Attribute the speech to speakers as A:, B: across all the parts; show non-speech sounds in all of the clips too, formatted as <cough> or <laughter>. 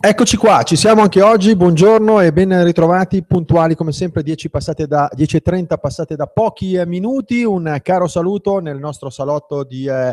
A: Eccoci qua, ci siamo anche oggi, buongiorno e ben ritrovati, puntuali come sempre 10 passate da 10.30 passate da pochi minuti, un caro saluto nel nostro salotto di eh,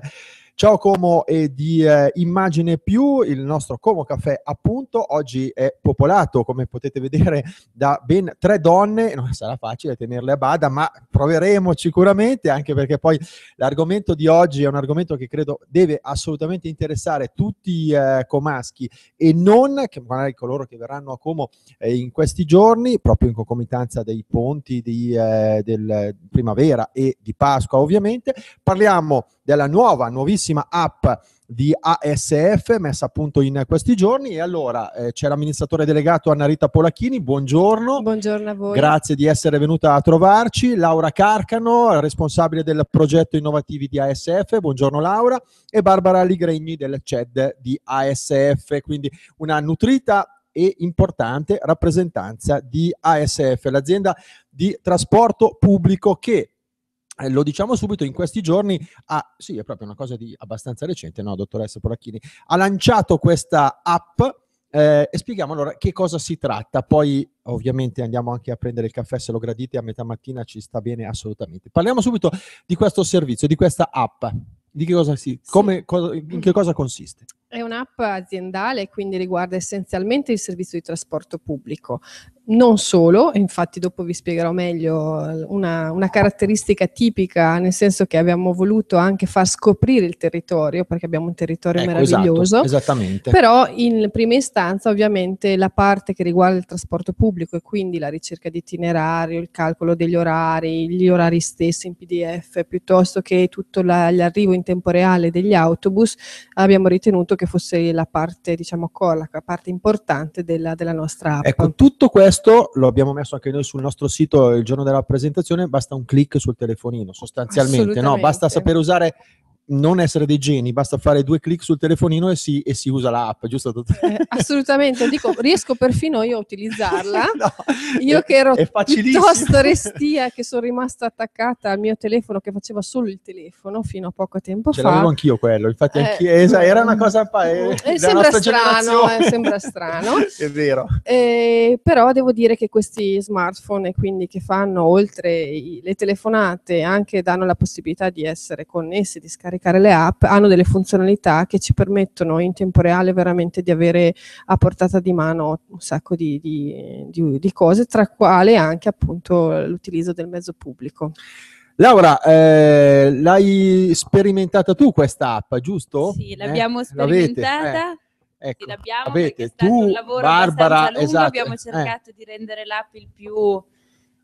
A: Ciao Como e di eh, Immagine Più, il nostro Como Caffè appunto oggi è popolato come potete vedere da ben tre donne, non sarà facile tenerle a bada ma proveremo sicuramente anche perché poi l'argomento di oggi è un argomento che credo deve assolutamente interessare tutti i eh, comaschi e non che magari coloro che verranno a Como eh, in questi giorni proprio in concomitanza dei ponti di, eh, del primavera e di Pasqua ovviamente. Parliamo della nuova, nuovissima app di ASF messa a punto in questi giorni e allora eh, c'è l'amministratore delegato Annarita Polacchini, buongiorno. Buongiorno a voi. Grazie di essere venuta a trovarci. Laura Carcano, responsabile del progetto innovativi di ASF, buongiorno Laura e Barbara Ligregni del CED di ASF, quindi una nutrita e importante rappresentanza di ASF, l'azienda di trasporto pubblico che eh, lo diciamo subito, in questi giorni ha, sì, è proprio una cosa di abbastanza recente, no, dottoressa Poracchini, ha lanciato questa app eh, e spieghiamo allora che cosa si tratta, poi ovviamente andiamo anche a prendere il caffè se lo gradite, a metà mattina ci sta bene assolutamente. Parliamo subito di questo servizio, di questa app, di che cosa si, sì. come, cosa, in che cosa consiste?
B: È un'app aziendale, quindi riguarda essenzialmente il servizio di trasporto pubblico. Non solo, infatti dopo vi spiegherò meglio una, una, caratteristica tipica, nel senso che abbiamo voluto anche far scoprire il territorio, perché abbiamo un territorio ecco, esatto, meraviglioso. Esatto,
A: esattamente. Però
B: in prima istanza ovviamente la parte che riguarda il trasporto pubblico e quindi la ricerca di itinerario, il calcolo degli orari, gli orari stessi in PDF, piuttosto che tutto la, l'arrivo in tempo reale degli autobus, abbiamo ritenuto che che fosse la parte, diciamo, core, la parte importante della,
A: della nostra app. Ecco, tutto questo lo abbiamo messo anche noi sul nostro sito il giorno della presentazione, basta un clic sul telefonino sostanzialmente, no? basta sapere usare non essere dei geni, basta fare due clic sul telefonino e si, e si usa l'app, giusto? Eh,
B: assolutamente, dico, riesco perfino io a utilizzarla. <laughs> no,
A: io che ero piuttosto restia,
B: che sono rimasta attaccata al mio telefono che faceva solo il telefono fino a poco tempo Ce fa. Ce l'avevo anch'io
A: quello, infatti eh, esa, era mm, una cosa... Eh, eh, eh, eh sembra, strano, eh, sembra strano, È vero.
B: Eh, però devo dire che questi smartphone, quindi che fanno oltre i, le telefonate, anche danno la possibilità di essere connessi, di scaricare scaricare le app, hanno delle funzionalità che ci permettono in tempo reale veramente di avere a portata di mano un sacco di, di, di, di cose, tra quale anche appunto l'utilizzo del mezzo
A: pubblico. Laura, eh, l'hai sperimentata tu questa app, giusto? Sì, eh, l'abbiamo eh? sperimentata.
C: Ecco, esatto, eh, ecco, sì, l'abbiamo avete, tu, Barbara, lungo, esatto, abbiamo cercato di rendere l'app il più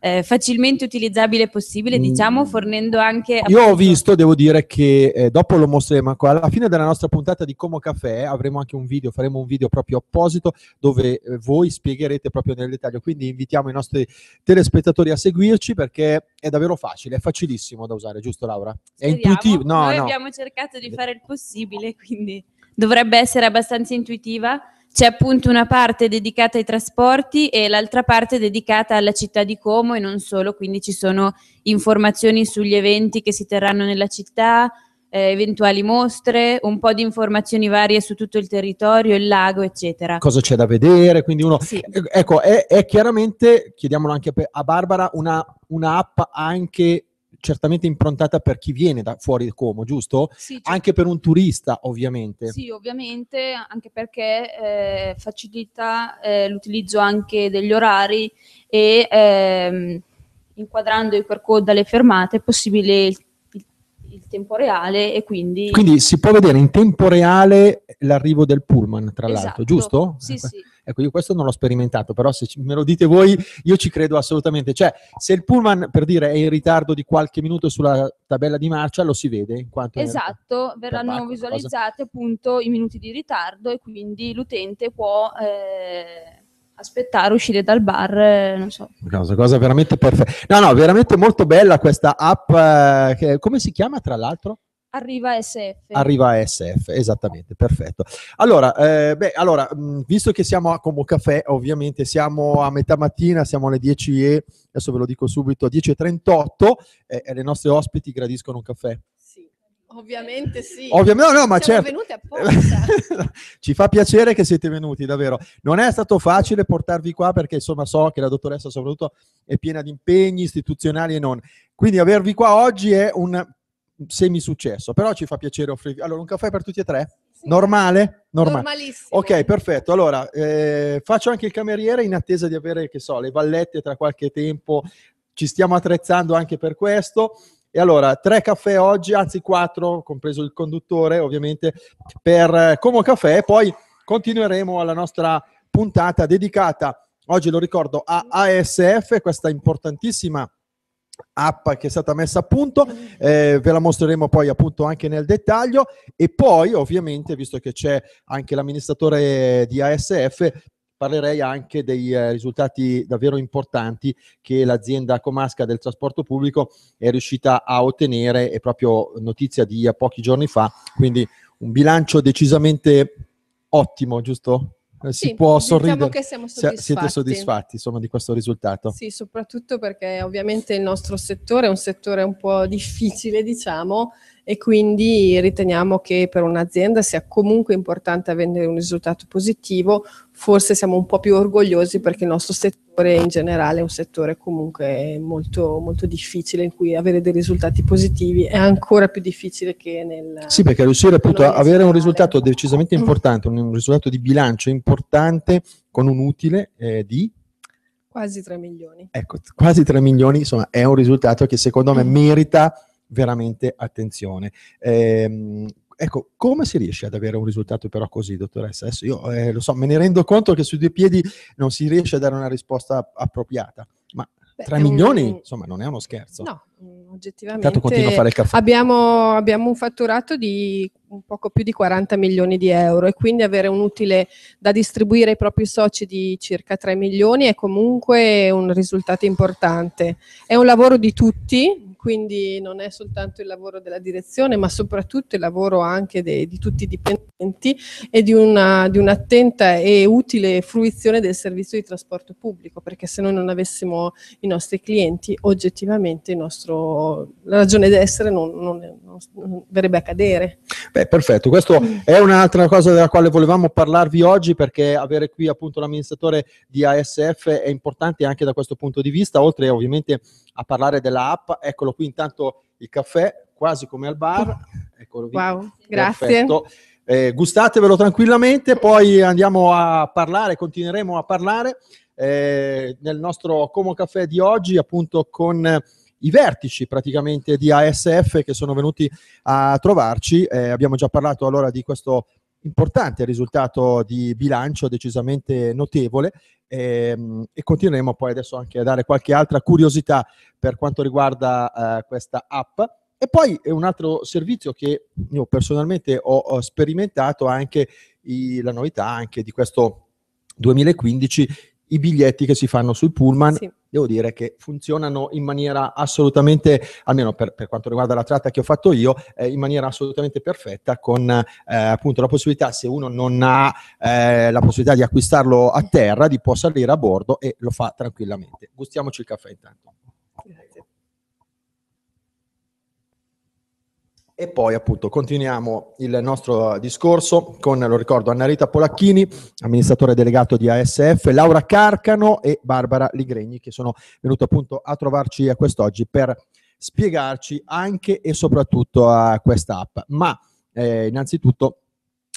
C: eh, facilmente utilizzabile possibile, mm. diciamo, fornendo anche... Appunto... Io ho
A: visto, devo dire, che eh, dopo ancora, alla fine della nostra puntata di Como Café avremo anche un video, faremo un video proprio apposito dove eh, voi spiegherete proprio nel dettaglio. Quindi invitiamo i nostri telespettatori a seguirci perché è davvero facile, è facilissimo da usare, giusto Laura? È intuitivo. No, Noi no. abbiamo
C: cercato di fare il possibile, quindi dovrebbe essere abbastanza intuitiva c'è appunto una parte dedicata ai trasporti e l'altra parte dedicata alla città di Como e non solo, quindi ci sono informazioni sugli eventi che si terranno nella città, eh, eventuali mostre, un po' di informazioni varie su tutto il territorio, il lago, eccetera. Cosa
A: c'è da vedere? Quindi uno, sì. Eh, ecco, è, è, chiaramente, chiediamolo anche a Barbara, una, una app anche certamente improntata per chi viene da fuori Como, giusto? Sì, certo. Anche per un turista, ovviamente. Sì,
D: ovviamente, anche perché eh, facilita eh, l'utilizzo anche degli orari e ehm, inquadrando i QR dalle fermate è possibile tempo reale e quindi... Quindi
A: si può vedere in tempo reale l'arrivo del pullman, tra esatto. l'altro, giusto? Sì, ecco, sì. Ecco, io questo non l'ho sperimentato, però se me lo dite voi io ci credo assolutamente. Cioè, se il pullman, per dire, è in ritardo di qualche minuto sulla tabella di marcia, lo si vede in quanto...
D: Esatto, verranno visualizzati appunto i minuti di ritardo e quindi l'utente può... Eh, aspettare, uscire dal bar, eh, non so.
A: Cosa, cosa veramente perfetta. No, no, veramente molto bella questa app, eh, che, come si chiama tra l'altro?
D: Arriva SF. Arriva
A: SF, esattamente, perfetto. Allora, eh, beh, allora mh, mm, visto che siamo a Combo Caffè, ovviamente siamo a metà mattina, siamo alle 10 e, adesso ve lo dico subito, 10.38 e, eh, e le nostre ospiti gradiscono un caffè.
B: Ovviamente sì. Ovviamente, no, no, ma Siamo certo.
A: <laughs> Ci fa piacere che siete venuti, davvero. Non è stato facile portarvi qua perché insomma so che la dottoressa soprattutto è piena di impegni istituzionali e non. Quindi avervi qua oggi è un semi successo, però ci fa piacere offrirvi. Allora, un caffè per tutti e tre? Sì. Normale? Normale? Normalissimo. Ok, perfetto. Allora, eh, faccio anche il cameriere in attesa di avere, che so, le vallette tra qualche tempo. Ci stiamo attrezzando anche per questo. E allora, tre caffè oggi, anzi quattro, compreso il conduttore ovviamente, per eh, Como Caffè. Poi continueremo alla nostra puntata dedicata, oggi lo ricordo, a ASF, questa importantissima app che è stata messa a punto, eh, ve la mostreremo poi appunto anche nel dettaglio e poi ovviamente, visto che c'è anche l'amministratore di ASF, parlerei anche dei eh, risultati davvero importanti che l'azienda comasca del trasporto pubblico è riuscita a ottenere, è proprio notizia di eh, pochi giorni fa, quindi un bilancio decisamente ottimo, giusto? Eh, sì, si può diciamo sorridere. Diciamo che siamo soddisfatti. Siete soddisfatti insomma, di questo risultato? Sì,
B: soprattutto perché ovviamente il nostro settore è un settore un po' difficile, diciamo, e quindi riteniamo che per un'azienda sia comunque importante avere un risultato positivo, forse siamo un po' più orgogliosi perché il nostro settore in generale è un settore comunque molto, molto difficile in cui avere dei risultati positivi è ancora più difficile che nel...
A: Sì, perché riuscire appunto a avere un risultato decisamente importante, un risultato di bilancio importante con un utile eh, di
B: quasi 3 milioni.
A: Ecco, quasi 3 milioni, insomma, è un risultato che secondo me mm. merita veramente attenzione. Ehm, Ecco, come si riesce ad avere un risultato però così, dottoressa? Adesso io eh, lo so, me ne rendo conto che sui due piedi non si riesce a dare una risposta appropriata, ma Beh, 3 milioni, un... Eh, insomma, non è uno scherzo. No, mm, oggettivamente
B: a fare il caffè. Abbiamo, abbiamo, un fatturato di un poco più di 40 milioni di euro e quindi avere un utile da distribuire ai propri soci di circa 3 milioni è comunque un risultato importante. È un lavoro di tutti, quindi non è soltanto il lavoro della direzione, ma soprattutto il lavoro anche dei, di tutti i dipendenti e di, una, di un'attenta e utile fruizione del servizio di trasporto pubblico, perché se noi non avessimo i nostri clienti, oggettivamente nostro, la ragione d'essere non, non, non verrebbe a cadere.
A: Beh, perfetto, questa è un'altra cosa della quale volevamo parlarvi oggi, perché avere qui appunto l'amministratore di ASF è importante anche da questo punto di vista, oltre ovviamente a parlare della app, eccolo eccolo qui intanto il caffè, quasi come al bar. <laughs> Eccolo qui. Wow, grazie. Eh, gustatevelo tranquillamente, poi andiamo a parlare, continueremo a parlare eh, nel nostro Como Caffè di oggi, appunto con i vertici praticamente di ASF che sono venuti a trovarci. Eh, abbiamo già parlato allora di questo importante, risultato di bilancio decisamente notevole ehm, e continueremo poi adesso anche a dare qualche altra curiosità per quanto riguarda eh, questa app. E poi un altro servizio che io personalmente ho, ho sperimentato anche i, la novità anche di questo 2015 i biglietti che si fanno sui pullman. Sì. Devo dire che funzionano in maniera assolutamente, almeno per, per quanto riguarda la tratta che ho fatto io, eh, in maniera assolutamente perfetta con eh, appunto la possibilità, se uno non ha eh, la possibilità di acquistarlo a terra, di può salire a bordo e lo fa tranquillamente. Gustiamoci il caffè intanto. E poi appunto continuiamo il nostro discorso con, lo ricordo, Annarita Polacchini, amministratore delegato di ASF, Laura Carcano e Barbara Ligregni che sono venute appunto a trovarci a quest'oggi per spiegarci anche e soprattutto a questa app. Ma eh, innanzitutto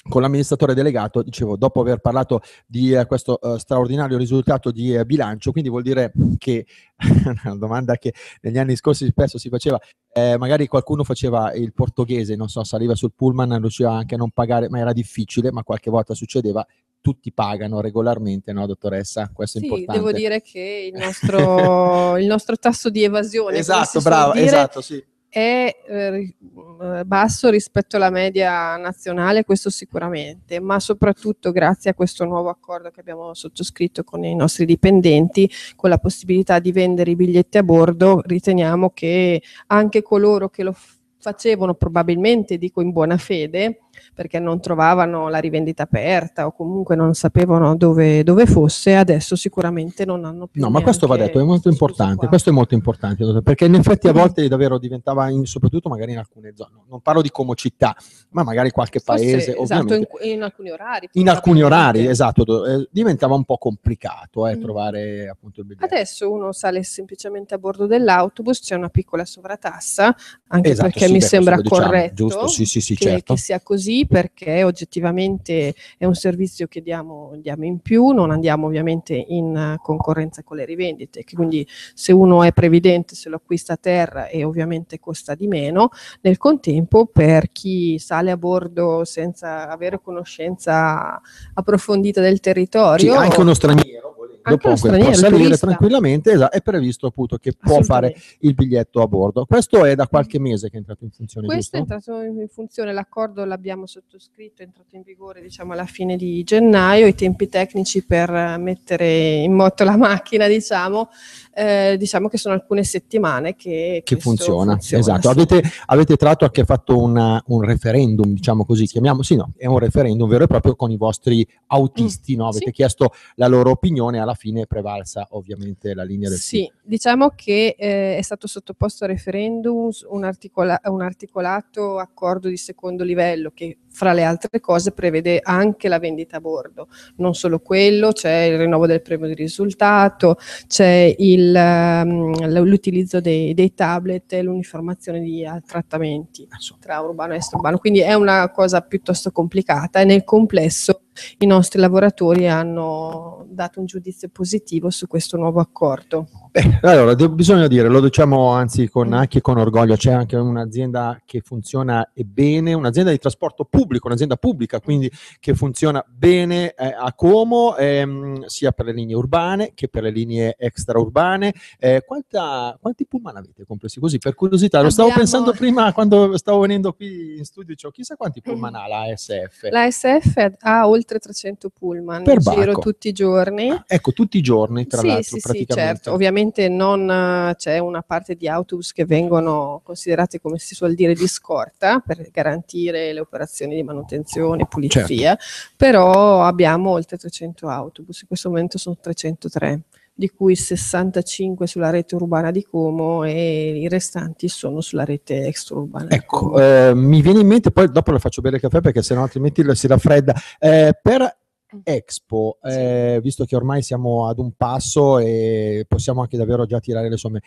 A: con l'amministratore delegato, dicevo, dopo aver parlato di eh, questo eh, straordinario risultato di eh, bilancio, quindi vuol dire che <laughs> una domanda che negli anni scorsi spesso si faceva, eh, magari qualcuno faceva il portoghese, non so, saliva sul pullman, riusciva anche a non pagare, ma era difficile, ma qualche volta succedeva, tutti pagano regolarmente, no dottoressa? Questo sì, è importante. devo dire
B: che il <laughs> nostro,
A: il nostro tasso di evasione, esatto, bravo, dire, esatto, sì
B: è eh, eh, basso rispetto alla media nazionale, questo sicuramente, ma soprattutto grazie a questo nuovo accordo che abbiamo sottoscritto con i nostri dipendenti, con la possibilità di vendere i biglietti a bordo, riteniamo che anche coloro che lo facevano probabilmente, dico in buona fede, perché non trovavano la rivendita aperta o comunque non sapevano dove, dove fosse, adesso
A: sicuramente non hanno più. No, ma questo va detto, è molto importante, questo è molto importante, perché in effetti a mm. volte davvero diventava, in, soprattutto magari in alcune zone, non parlo di come città, ma magari qualche paese. Forse, esatto, in,
B: in, alcuni orari. In alcuni
A: orari, esatto, eh, diventava un po' complicato eh, mm. trovare appunto il biglietto.
B: Adesso uno sale semplicemente a bordo dell'autobus, c'è una piccola sovratassa, anche esatto, perché sì, mi beh, sembra corretto diciamo, giusto, sì, sì, che, certo. che sia così così perché oggettivamente è un servizio che diamo, diamo in più, non andiamo ovviamente in concorrenza con le rivendite, quindi se uno è previdente se lo acquista a terra e ovviamente costa di meno, nel contempo per chi sale a bordo senza avere conoscenza approfondita del territorio... Sì, anche uno straniero Dopo può salire
A: tranquillamente, esatto, è previsto appunto che può fare il biglietto a bordo. Questo è da qualche mm. mese che è entrato in funzione. Questo
B: giusto? è entrato in funzione, l'accordo l'abbiamo sottoscritto, è entrato in vigore diciamo alla fine di gennaio, i tempi tecnici per mettere in moto la <laughs> macchina diciamo, eh, diciamo che sono alcune settimane che, che funziona, funziona. Esatto, avete,
A: avete tra l'altro anche fatto una, un referendum, diciamo così, chiamiamo, sì no, è un referendum vero e proprio con i vostri autisti, mm, no? avete sì. chiesto la loro opinione alla fine prevalsa ovviamente la linea del sì. sì.
B: Diciamo che eh, è stato sottoposto a referendum un, articola- un articolato accordo di secondo livello che fra le altre cose prevede anche la vendita a bordo, non solo quello, c'è il rinnovo del premio di risultato, c'è il, ehm, l'utilizzo dei, dei, tablet e l'uniformazione di eh, trattamenti tra urbano e esturbano, quindi è una cosa piuttosto complicata e nel complesso i nostri lavoratori hanno dato un giudizio positivo su questo nuovo accordo.
A: Beh, allora, bisogna dire, lo diciamo anzi con, mm. anche con orgoglio, c'è anche un'azienda che funziona bene, un'azienda di trasporto pubblico, un'azienda pubblica, quindi che funziona bene eh, a Como, ehm, sia per le linee urbane che per le linee extraurbane. Eh, quanta, quanti pullman avete complessi così? Per curiosità, lo stavo pensando <laughs> prima quando stavo venendo qui in studio, cioè, chissà quanti pullman ha la SF. La
B: SF ha oltre 300 pullman, per giro tutti i giorni. Ah,
A: ecco, tutti i giorni, tra sì, l'altro, sì, praticamente. Sì, certo,
B: ovviamente sicuramente non eh, c'è una parte di autobus che vengono considerati come si suol dire di scorta per garantire le operazioni di manutenzione, e pulizia, certo. però abbiamo oltre 300 autobus, in questo momento sono 303 di cui 65 sulla rete urbana di Como e i restanti sono sulla rete extraurbana.
A: Ecco, eh, mi viene in mente, poi dopo le faccio bere il caffè perché sennò altrimenti si raffredda. Eh, per Mm. Expo, eh, visto che ormai siamo ad un passo e possiamo anche davvero già tirare le somme,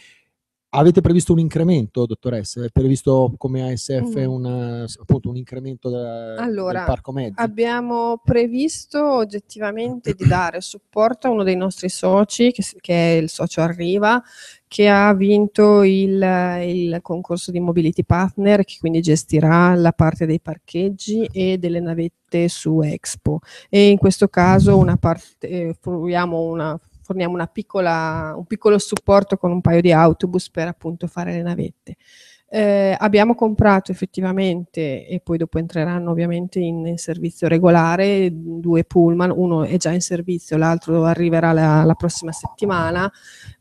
A: Avete previsto un incremento, dottoressa? È previsto come ASF mm. una, appunto, un incremento da, allora, del parco mezzi?
B: Abbiamo previsto oggettivamente di <clears throat> dare supporto a uno dei nostri soci, che, che è il socio Arriva, che ha vinto il, il, concorso di Mobility Partner, che quindi gestirà la parte dei parcheggi e delle navette su Expo. E in questo caso una parte, eh, fruiamo una forniamo piccola, un piccolo supporto con un paio di autobus per appunto fare le navette. Eh, abbiamo comprato effettivamente, e poi dopo entreranno ovviamente in, in, servizio regolare, due pullman, uno è già in servizio, l'altro arriverà la, la, prossima settimana,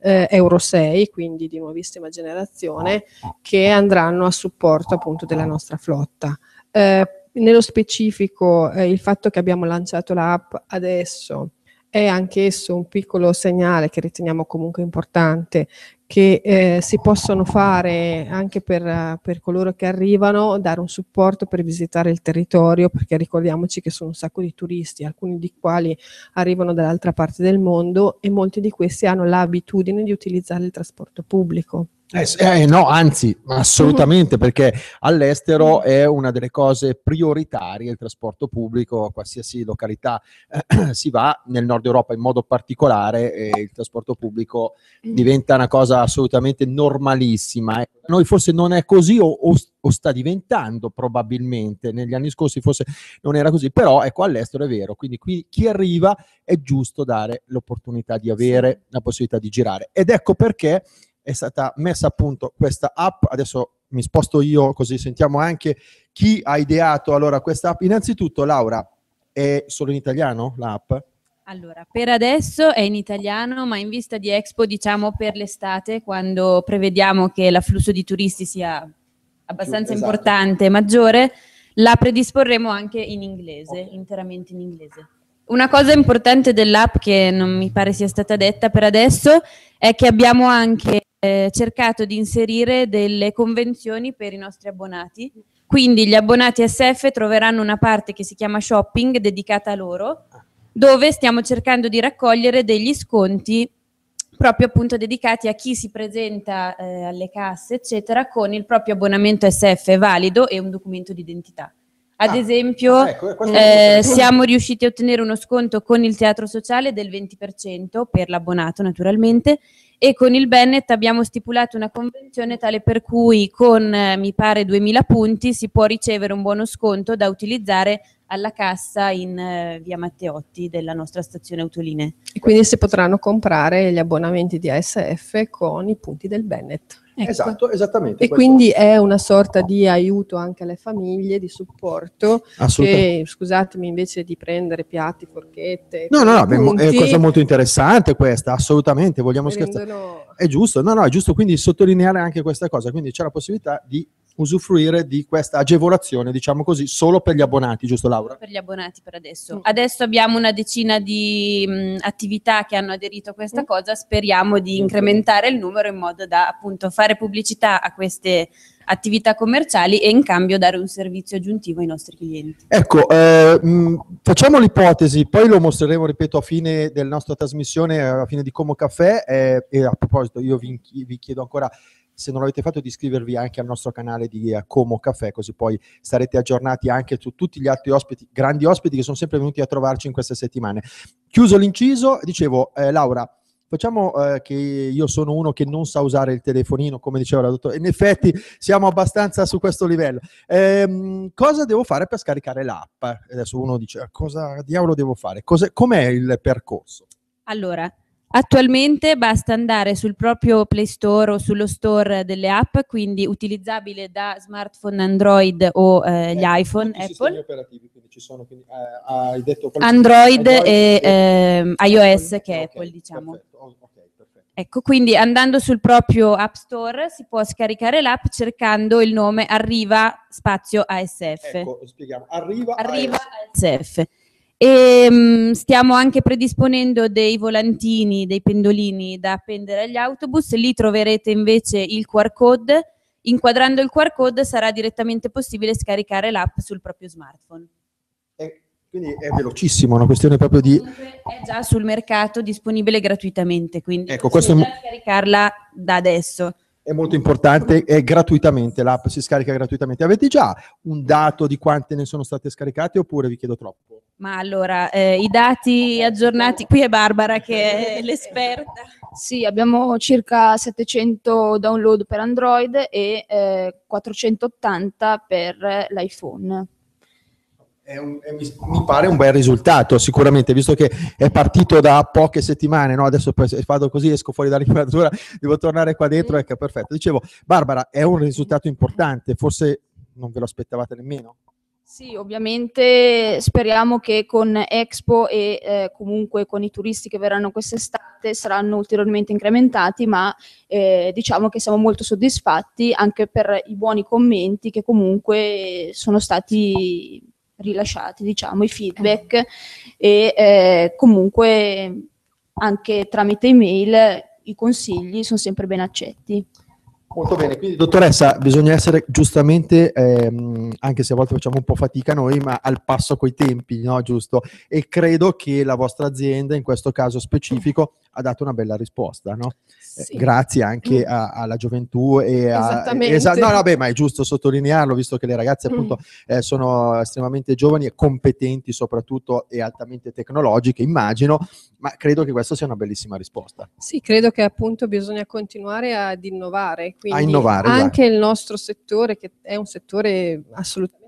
B: eh, Euro 6, quindi di nuovissima generazione, che andranno a supporto appunto della nostra flotta. Eh, nello specifico eh, il fatto che abbiamo lanciato l'app adesso è anch'esso un piccolo segnale che riteniamo comunque importante che eh, si possono fare anche per, per, coloro che arrivano, dare un supporto per visitare il territorio, perché ricordiamoci che sono un sacco di turisti, alcuni di quali arrivano dall'altra parte del mondo e molti di questi hanno l'abitudine di utilizzare il trasporto pubblico.
A: Eh, eh, no, anzi, assolutamente, mm. perché all'estero è una delle cose prioritarie il trasporto pubblico, a qualsiasi località eh, <clears throat> si va, nel nord Europa in modo particolare il trasporto pubblico mm. diventa una cosa assolutamente normalissima. Eh, noi forse non è così o, o, o, sta diventando probabilmente, negli anni scorsi forse non era così, però ecco all'estero è vero, quindi qui chi arriva è giusto dare l'opportunità di avere la possibilità di girare ed ecco perché è stata messa a punto questa app. Adesso mi sposto io così sentiamo anche chi ha ideato allora questa app. Innanzitutto Laura, è solo in italiano l'app?
C: Allora, per adesso è in italiano, ma in vista di Expo, diciamo per l'estate, quando prevediamo che l'afflusso di turisti sia abbastanza esatto. importante, maggiore, la predisporremo anche in inglese, okay. interamente in inglese. Una cosa importante dell'app che non mi pare sia stata detta per adesso è che abbiamo anche eh, cercato di inserire delle convenzioni per i nostri abbonati. Quindi gli abbonati SF troveranno una parte che si chiama shopping dedicata a loro, dove stiamo cercando di raccogliere degli sconti proprio appunto dedicati a chi si presenta eh, alle casse, eccetera, con il proprio abbonamento SF valido e un documento d'identità. Ad ah, esempio, ah, ecco, eh, siamo riusciti a ottenere uno sconto con il teatro sociale del 20% per l'abbonato naturalmente e con il Bennett abbiamo stipulato una convenzione tale per cui con eh, mi pare 2000 punti si può ricevere un buono sconto da utilizzare alla cassa in eh, via Matteotti della nostra stazione Autoline.
B: E quindi si potranno comprare gli abbonamenti di ASF con i punti del Bennett.
A: Ecco. Esatto, esattamente. E quindi
B: è una sorta di aiuto anche alle famiglie, di supporto. Che, scusatemi, invece di prendere piatti, forchette. No, no, no, punti, è una cosa molto
A: interessante questa, assolutamente, vogliamo scherzare. È giusto, no, no, è giusto quindi sottolineare anche questa cosa. Quindi c'è la possibilità di usufruire di questa agevolazione, diciamo così, solo per gli abbonati, giusto Laura? Per
C: gli abbonati per adesso. Mm. Adesso abbiamo una decina di mh, mm, attività che hanno aderito a questa mm. cosa, speriamo di incrementare il numero in modo da appunto fare pubblicità a queste attività commerciali e in cambio dare un servizio aggiuntivo ai nostri clienti.
A: Ecco, eh, mm, facciamo l'ipotesi, poi lo mostreremo, ripeto, a fine della nostra trasmissione, a fine di Como Caffè eh, e a proposito io vi, vi chiedo ancora se non l'avete fatto di iscrivervi anche al nostro canale di eh, Como Caffè, così poi sarete aggiornati anche su tutti gli altri ospiti, grandi ospiti che sono sempre venuti a trovarci in queste settimane. Chiuso l'inciso, dicevo eh, Laura, Facciamo eh, che io sono uno che non sa usare il telefonino, come diceva la dottoressa. In effetti siamo abbastanza su questo livello. Ehm, cosa devo fare per scaricare l'app? Adesso uno dice, eh, cosa diavolo devo fare? Cos'è, com'è il percorso?
C: Allora, Attualmente basta andare sul proprio Play Store o sullo store delle app, quindi utilizzabile da smartphone Android o eh, eh gli eh, iPhone Apple. operativi, quindi ci sono quindi, eh, hai detto Android, Android e eh, iOS Apple, che è okay, Apple, diciamo. Perfetto, oh, okay, perfetto. Ecco, quindi andando sul proprio App Store si può scaricare l'app cercando il nome Arriva spazio ASF. Ecco, spieghiamo. Arriva, Arriva ASF. ASF. E, ehm, stiamo anche predisponendo dei volantini, dei pendolini da appendere agli autobus, lì troverete invece il QR code, inquadrando il QR code sarà direttamente possibile scaricare l'app sul proprio smartphone.
A: Eh, quindi è velocissimo, una questione proprio di...
C: È già sul mercato disponibile gratuitamente, quindi ecco, questo... È... già scaricarla da adesso è
A: molto importante, è gratuitamente, l'app si scarica gratuitamente. Avete già un dato di quante ne sono state scaricate oppure vi chiedo troppo?
C: Ma allora, eh, i dati aggiornati, qui è Barbara che è
D: l'esperta. Sì, abbiamo circa 700 download per Android e eh, 480 per l'iPhone
A: è un, è, mi pare un bel risultato sicuramente, visto che è partito da poche settimane, no? adesso vado così, esco fuori dalla dall'inquadratura, <laughs> devo tornare qua dentro, ecco, perfetto. Dicevo, Barbara, è un risultato importante, forse non ve lo aspettavate nemmeno.
D: Sì, ovviamente speriamo che con Expo e eh, comunque con i turisti che verranno quest'estate saranno ulteriormente incrementati, ma eh, diciamo che siamo molto soddisfatti anche per i buoni commenti che comunque sono stati rilasciati diciamo, i feedback eh. e eh, comunque anche tramite email i consigli sono sempre ben accetti. Molto oh, bene, quindi
A: dottoressa, bisogna essere giustamente, ehm, anche se a volte facciamo un po' fatica noi, ma al passo coi tempi, no? Giusto? E credo che la vostra azienda, in questo caso specifico, ha dato una bella risposta, no? Eh, sì. Eh, grazie anche mm. a, alla gioventù e a... Esa- no, vabbè, ma è giusto sottolinearlo, visto che le ragazze mm. appunto eh, sono estremamente giovani e competenti soprattutto e altamente tecnologiche, immagino, ma credo che questa sia una bellissima risposta.
B: Sì, credo che appunto bisogna continuare ad innovare, quindi a innovare, anche dai. il nostro settore, che è un settore assolutamente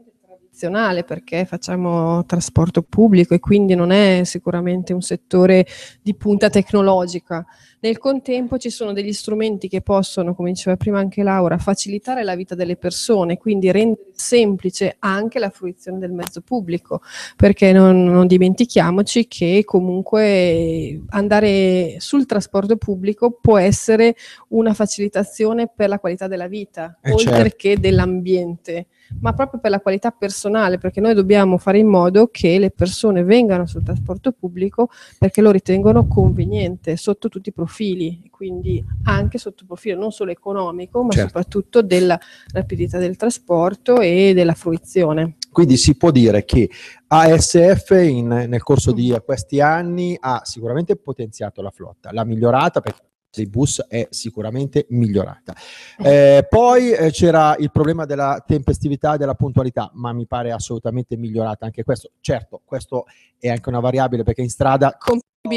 B: eccezionale perché facciamo trasporto pubblico e quindi non è sicuramente un settore di punta tecnologica. Nel contempo ci sono degli strumenti che possono, come diceva prima anche Laura, facilitare la vita delle persone, quindi rendere semplice anche la fruizione del mezzo pubblico, perché non, non dimentichiamoci che comunque andare sul trasporto pubblico può essere una facilitazione per la qualità della vita, eh oltre certo. che dell'ambiente ma proprio per la qualità personale, perché noi dobbiamo fare in modo che le persone vengano sul trasporto pubblico perché lo ritengono conveniente sotto tutti i profili, quindi anche sotto profilo non solo economico, ma certo. soprattutto della rapidità del trasporto e della fruizione.
A: Quindi si può dire che ASF in, nel corso di questi anni ha sicuramente potenziato la flotta, l'ha migliorata perché dei bus è sicuramente migliorata. Eh, poi eh, c'era il problema della tempestività e della puntualità, ma mi pare assolutamente migliorata anche questo. Certo, questo è anche una variabile perché in strada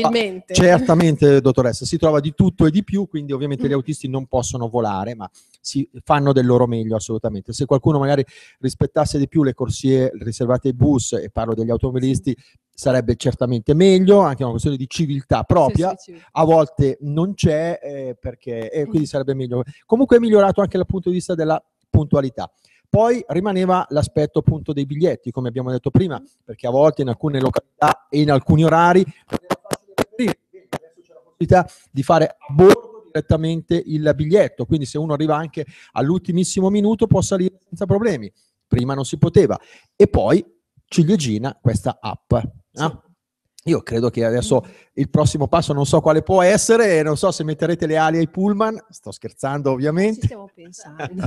B: incredibilmente. Ah, certamente,
A: dottoressa, si trova di tutto e di più, quindi ovviamente gli mm. autisti non possono volare, ma si fanno del loro meglio assolutamente. Se qualcuno magari rispettasse di più le corsie riservate ai bus, e parlo degli automobilisti, sarebbe certamente meglio, anche una questione di civiltà propria, sì, sì, sì. a volte non c'è eh, perché, eh, quindi sarebbe meglio. Comunque è migliorato anche dal punto di vista della puntualità. Poi rimaneva l'aspetto appunto dei biglietti, come abbiamo detto prima, mm. perché a volte in alcune località e in alcuni orari possibilità di fare direttamente il biglietto, quindi se uno arriva anche all'ultimissimo minuto può salire senza problemi, prima non si poteva. E poi ciliegina questa app. Eh? Sì. Eh? Io credo che adesso il prossimo passo non so quale può essere, non so se metterete le ali ai pullman, sto scherzando ovviamente. Ci
D: stiamo pensando.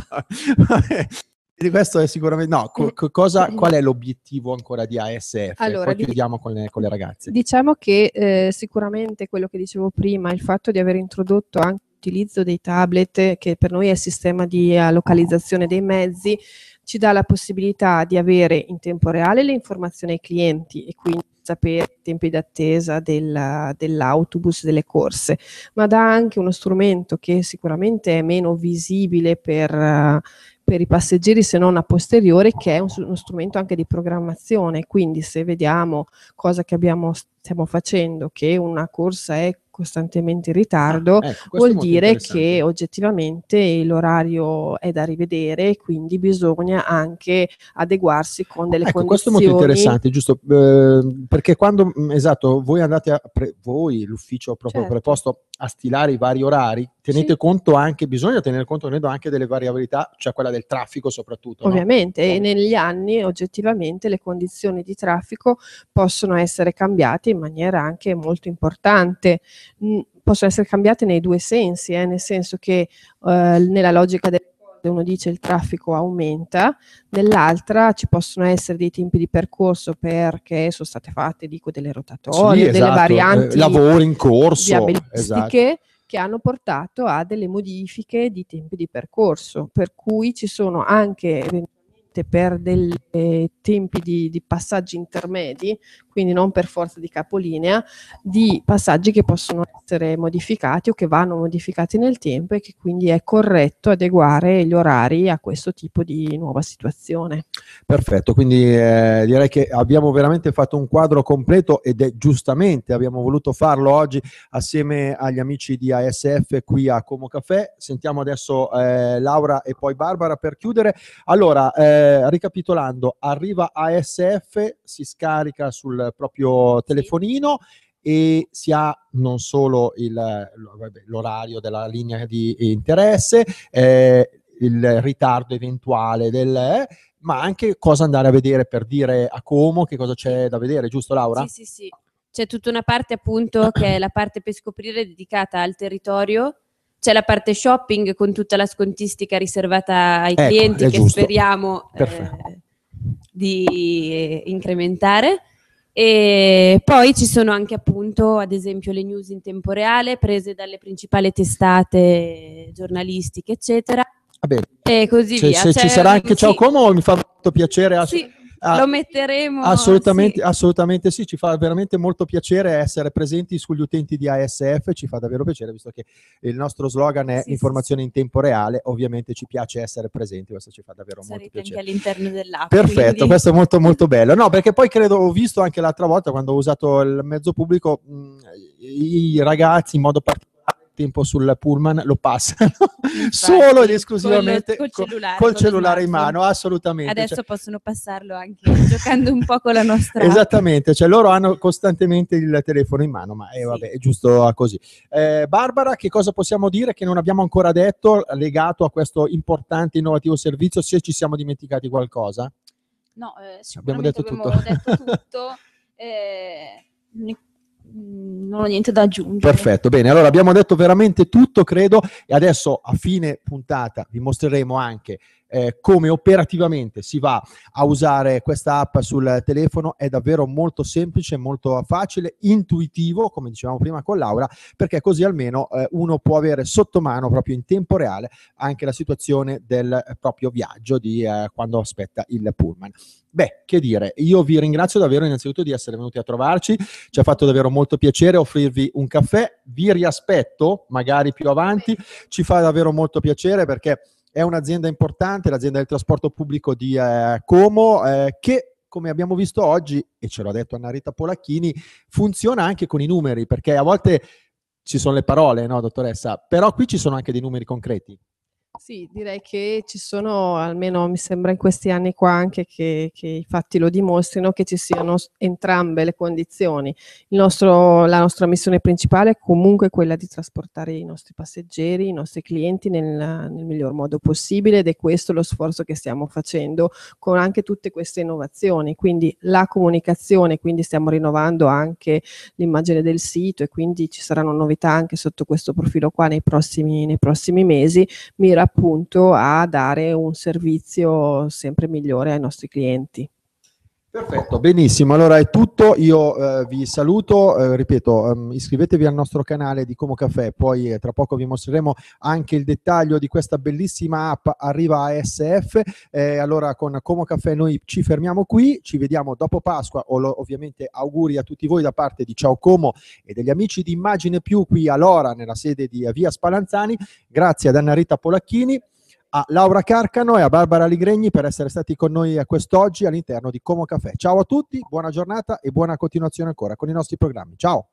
A: <laughs> questo è sicuramente no. Co- cosa, qual è l'obiettivo ancora di ASF? Allora, Poi chiudiamo con le, con le ragazze.
B: Diciamo che eh, sicuramente quello che dicevo prima, il fatto di aver introdotto anche l'utilizzo dei tablet, che per noi è il sistema di eh, localizzazione dei mezzi, ci dà la possibilità di avere in tempo reale le informazioni ai clienti e quindi sapere i tempi d'attesa del, dell'autobus, delle corse, ma dà anche uno strumento che sicuramente è meno visibile per uh, per i passeggeri se non a posteriore, che è un, uno strumento anche di programmazione. Quindi se vediamo cosa che abbiamo, stiamo facendo, che una corsa è costantemente in ah, ritardo, ah, ecco, vuol dire che oggettivamente l'orario è da rivedere, quindi bisogna anche adeguarsi con delle ecco, condizioni. Questo è molto interessante,
A: giusto? Eh, perché quando, mm, esatto, voi andate a, pre, voi, l'ufficio proprio certo. preposto, a stilare i vari orari, tenete sì. conto anche, bisogna tenere conto, credo, anche delle variabilità, cioè quella del traffico soprattutto.
B: Ovviamente, no? e negli anni oggettivamente le condizioni di traffico possono essere cambiate in maniera anche molto importante mh, possono essere cambiate nei due sensi, eh, nel senso che eh, nella logica del uno dice il traffico aumenta, nell'altra ci possono essere dei tempi di percorso perché sono state fatte, dico, delle rotatorie, sì, esatto, delle eh, varianti, eh, lavori in corso, esatto che hanno portato a delle modifiche di tempi di percorso, per cui ci sono anche volte per dei eh, tempi di, di, passaggi intermedi, quindi non per forza di capolinea, di passaggi che possono essere modificati o che vanno modificati nel tempo e che quindi è corretto adeguare gli orari a questo tipo di nuova situazione.
A: Perfetto, quindi eh, direi che abbiamo veramente fatto un quadro completo ed è giustamente abbiamo voluto farlo oggi assieme agli amici di ASF qui a Como Café. Sentiamo adesso eh, Laura e poi Barbara per chiudere. Allora, eh, eh, ricapitolando, arriva ASF, si scarica sul proprio telefonino e si ha non solo il, l'orario della linea di interesse, eh, il ritardo eventuale del eh, ma anche cosa andare a vedere per dire a Como che cosa c'è da vedere, giusto Laura? Sì, sì,
C: sì. C'è tutta una parte appunto che è la parte per scoprire dedicata al territorio c'è la parte shopping con tutta la scontistica riservata ai ecco, clienti che giusto. speriamo
A: eh,
C: di incrementare. E poi ci sono anche appunto, ad esempio, le news in tempo reale prese dalle principali testate giornalistiche, eccetera. Ah, e così cioè, via. Se cioè, ci sarà anche sì. Ciao Como,
A: mi fa molto piacere. Sì. Ah, lo
C: metteremo. Assolutamente,
A: sì. assolutamente sì, ci fa veramente molto piacere essere presenti sugli utenti di ASF, ci fa davvero piacere visto che il nostro slogan è sì, informazione sì. in tempo reale, ovviamente ci piace essere presenti, questo ci fa davvero Sarete molto
C: piacere. anche all'interno dell'app. Perfetto, quindi. questo è molto
A: molto bello. No, perché poi credo, ho visto anche l'altra volta quando ho usato il mezzo pubblico, mh, mm, i ragazzi in modo particolare tempo sul pullman lo passano <laughs> Infatti, solo ed esclusivamente
C: col, col cellulare, col
A: cellulare in mano, assolutamente. Cioè Adesso cioè.
C: possono passarlo anche <laughs> giocando un po' con la nostra.
A: Esattamente, cioè loro hanno costantemente il telefono in mano, ma eh, vabbè, è giusto così. Eh, Barbara, che cosa possiamo dire che non abbiamo ancora detto legato a questo importante innovativo servizio, se ci siamo dimenticati qualcosa?
D: No, eh, abbiamo detto abbiamo tutto. Detto <laughs> tutto eh, Mm, non ho niente
A: da aggiungere. Perfetto, bene, allora abbiamo detto veramente tutto, credo, e adesso a fine puntata vi mostreremo anche eh, come operativamente si va a usare questa app sul telefono è davvero molto semplice, molto facile, intuitivo, come dicevamo prima con Laura, perché così almeno eh, uno può avere sotto mano proprio in tempo reale anche la situazione del proprio viaggio di eh, quando aspetta il pullman. Beh, che dire, io vi ringrazio davvero innanzitutto di essere venuti a trovarci, ci ha fatto davvero molto piacere offrirvi un caffè, vi riaspetto magari più avanti, ci fa davvero molto piacere perché è un'azienda importante, l'azienda del trasporto pubblico di eh, Como, eh, che come abbiamo visto oggi, e ce l'ha detto Annarita Polacchini, funziona anche con i numeri, perché a volte ci sono le parole, no, dottoressa? Però qui ci sono anche dei numeri concreti.
B: Sì, direi che ci sono, almeno mi sembra in questi anni qua anche che, che i fatti lo dimostrino, che ci siano entrambe le condizioni. Il Nostro, la nostra missione principale è comunque quella di trasportare i nostri passeggeri, i nostri clienti nel, nel miglior modo possibile ed è questo lo sforzo che stiamo facendo con anche tutte queste innovazioni. Quindi la comunicazione, quindi stiamo rinnovando anche l'immagine del sito e quindi ci saranno novità anche sotto questo profilo qua nei prossimi, nei prossimi mesi. Mira appunto a dare un servizio sempre migliore ai nostri clienti.
A: Perfetto, ecco, benissimo. Allora è tutto. Io eh, vi saluto. Eh, ripeto, ehm, iscrivetevi al nostro canale di Como Caffè. Poi eh, tra poco vi mostreremo anche il dettaglio di questa bellissima app Arriva ASF. Eh, allora con Como Caffè noi ci fermiamo qui. Ci vediamo dopo Pasqua. Olo, ovviamente auguri a tutti voi da parte di Ciao Como e degli amici di Immagine Più qui a Lora, nella sede di Via Spalanzani. Grazie ad Annarita Polacchini a Laura Carcano e a Barbara Ligregni per essere stati con noi quest'oggi all'interno di Como Café. Ciao a tutti, buona giornata e buona continuazione ancora con i nostri programmi. Ciao!